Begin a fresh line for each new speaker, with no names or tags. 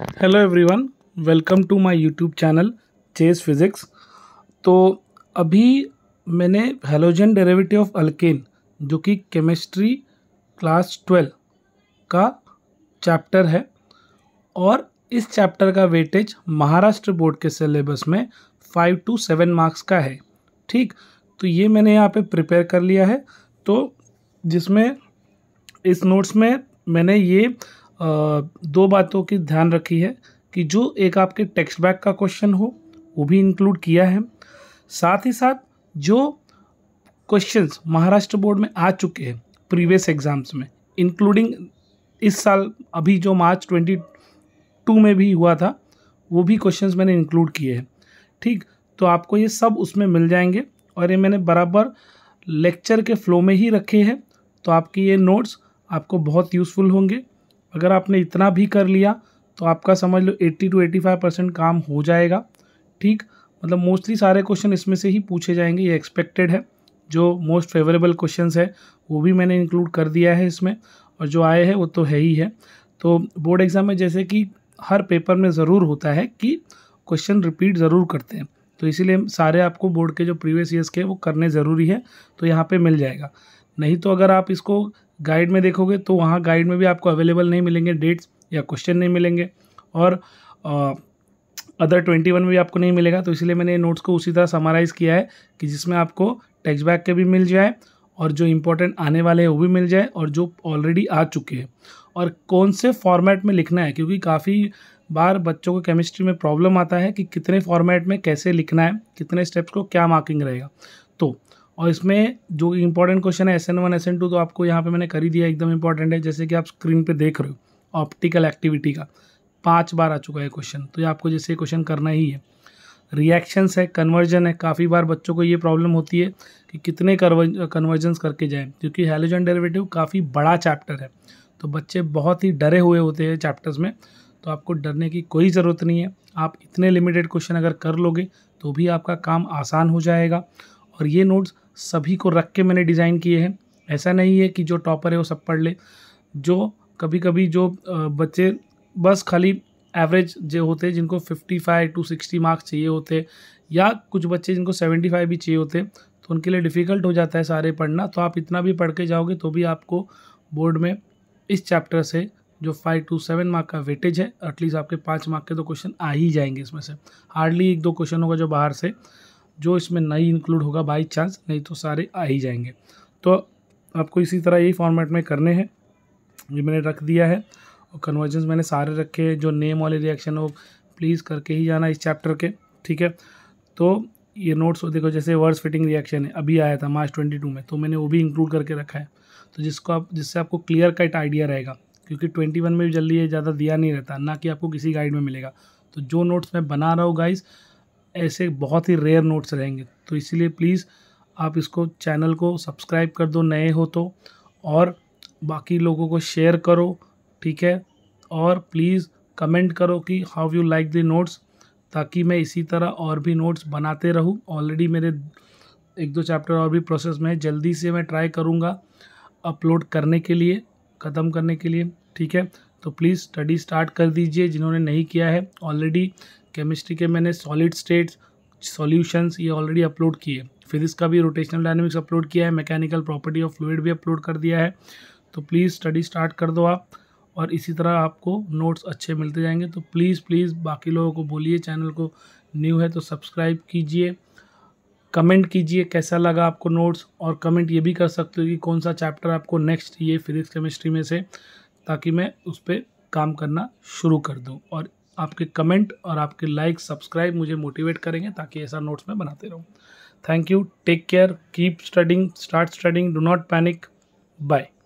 hello everyone welcome to my YouTube channel chess physics तो अभी मैंने हेलोजन डेरिवेटिव ऑफ अल्केन जो कि केमिस्ट्री क्लास ट्वेल्व का चैप्टर है और इस चैप्टर का वेटेज महाराष्ट्र बोर्ड के सिलेबस में फाइव टू सेवन मार्क्स का है ठीक तो ये मैंने यहाँ पे प्रिपेयर कर लिया है तो जिसमें इस नोट्स में मैंने ये दो बातों की ध्यान रखी है कि जो एक आपके टेक्स्ट बैक का क्वेश्चन हो वो भी इंक्लूड किया है साथ ही साथ जो क्वेश्चंस महाराष्ट्र बोर्ड में आ चुके हैं प्रीवियस एग्ज़ाम्स में इंक्लूडिंग इस साल अभी जो मार्च ट्वेंटी टू में भी हुआ था वो भी क्वेश्चंस मैंने इंक्लूड किए हैं ठीक तो आपको ये सब उसमें मिल जाएंगे और ये मैंने बराबर लेक्चर के फ्लो में ही रखे हैं तो आपकी ये नोट्स आपको बहुत यूज़फुल होंगे अगर आपने इतना भी कर लिया तो आपका समझ लो 80 टू 85 परसेंट काम हो जाएगा ठीक मतलब मोस्टली सारे क्वेश्चन इसमें से ही पूछे जाएंगे ये एक्सपेक्टेड है जो मोस्ट फेवरेबल क्वेश्चन है वो भी मैंने इंक्लूड कर दिया है इसमें और जो आए हैं वो तो है ही है तो बोर्ड एग्ज़ाम में जैसे कि हर पेपर में ज़रूर होता है कि क्वेश्चन रिपीट ज़रूर करते हैं तो इसीलिए सारे आपको बोर्ड के जो प्रीवियस ईयर्स के वो करने ज़रूरी है तो यहाँ पे मिल जाएगा नहीं तो अगर आप इसको गाइड में देखोगे तो वहाँ गाइड में भी आपको अवेलेबल नहीं मिलेंगे डेट्स या क्वेश्चन नहीं मिलेंगे और अदर ट्वेंटी वन में भी आपको नहीं मिलेगा तो इसलिए मैंने नोट्स को उसी तरह समराइज़ किया है कि जिसमें आपको टेक्स्ट बैक के भी मिल जाए और जो इम्पोर्टेंट आने वाले हैं वो भी मिल जाए और जो ऑलरेडी आ चुके हैं और कौन से फॉर्मेट में लिखना है क्योंकि काफ़ी बार बच्चों को केमिस्ट्री में प्रॉब्लम आता है कि कितने फॉर्मेट में कैसे लिखना है कितने स्टेप्स को क्या मार्किंग रहेगा तो और इसमें जो इंपॉर्टेंट क्वेश्चन है S N one S N two तो आपको यहाँ पे मैंने कर ही दिया एकदम इंपॉर्टेंट है जैसे कि आप स्क्रीन पे देख रहे हो ऑप्टिकल एक्टिविटी का पांच बार आ चुका है क्वेश्चन तो ये आपको जैसे क्वेश्चन करना ही है रिएक्शंस है कन्वर्जन है काफ़ी बार बच्चों को ये प्रॉब्लम होती है कि कितने कन्वर्जन करके जाएँ क्योंकि हेलोजन डेरेवेटिव काफ़ी बड़ा चैप्टर है तो बच्चे बहुत ही डरे हुए होते हैं चैप्टर्स में तो आपको डरने की कोई ज़रूरत नहीं है आप इतने लिमिटेड क्वेश्चन अगर कर लोगे तो भी आपका काम आसान हो जाएगा और ये नोट्स सभी को रख के मैंने डिज़ाइन किए हैं ऐसा नहीं है कि जो टॉपर है वो सब पढ़ ले जो कभी कभी जो बच्चे बस खाली एवरेज जो होते हैं जिनको 55 टू 60 मार्क्स चाहिए होते या कुछ बच्चे जिनको 75 भी चाहिए होते तो उनके लिए डिफ़िकल्ट हो जाता है सारे पढ़ना तो आप इतना भी पढ़ के जाओगे तो भी आपको बोर्ड में इस चैप्टर से जो फाइव टू सेवन मार्क का वेटेज है एटलीस्ट आपके पाँच मार्क के तो क्वेश्चन आ ही जाएंगे इसमें से हार्डली एक दो क्वेश्चन होगा जो बाहर से जो इसमें नहीं इंक्लूड होगा बाई चांस नहीं तो सारे आ ही जाएंगे तो आपको इसी तरह यही फॉर्मेट में करने हैं ये मैंने रख दिया है और कन्वर्जेंस मैंने सारे रखे हैं जो नेम वाले रिएक्शन हो प्लीज़ करके ही जाना इस चैप्टर के ठीक है तो ये नोट्स देखो जैसे वर्ड्स फिटिंग रिएक्शन है अभी आया था मार्च ट्वेंटी टू में तो मैंने वो भी इंक्लूड करके रखा है तो जिसको आप जिससे आपको क्लियर कट आइडिया रहेगा क्योंकि ट्वेंटी वन में भी जल्दी ये ज़्यादा दिया नहीं रहता ना कि आपको किसी गाइड में मिलेगा तो जो नोट्स मैं बना रहा हूँ गाइज़ ऐसे बहुत ही रेयर नोट्स रहेंगे तो इसलिए प्लीज़ आप इसको चैनल को सब्सक्राइब कर दो नए हो तो और बाकी लोगों को शेयर करो ठीक है और प्लीज़ कमेंट करो कि how you like the notes ताकि मैं इसी तरह और भी नोट्स बनाते रहूँ ऑलरेडी मेरे एक दो चैप्टर और भी प्रोसेस में है जल्दी से मैं ट्राई करूँगा अपलोड करने के लिए ख़त्म करने के लिए ठीक है तो प्लीज़ स्टडी स्टार्ट कर दीजिए जिन्होंने नहीं किया है ऑलरेडी केमिस्ट्री के मैंने सॉलिड स्टेट्स सॉल्यूशंस ये ऑलरेडी अपलोड किए फिजिक्स का भी रोटेशनल डायनेमिक्स अपलोड किया है मैकेनिकल प्रॉपर्टी ऑफ फ्लूड भी अपलोड कर दिया है तो प्लीज़ स्टडी स्टार्ट कर दो आप और इसी तरह आपको नोट्स अच्छे मिलते जाएंगे तो प्लीज़ प्लीज़ बाकी लोगों को बोलिए चैनल को न्यू है तो सब्सक्राइब कीजिए कमेंट कीजिए कैसा लगा आपको नोट्स और कमेंट ये भी कर सकते हो कि कौन सा चैप्टर आपको नेक्स्ट ये फिजिक्स केमिस्ट्री में से ताकि मैं उस पर काम करना शुरू कर दूँ और आपके कमेंट और आपके लाइक सब्सक्राइब मुझे मोटिवेट करेंगे ताकि ऐसा नोट्स मैं बनाते रहूँ thank you take care keep studying start studying do not panic bye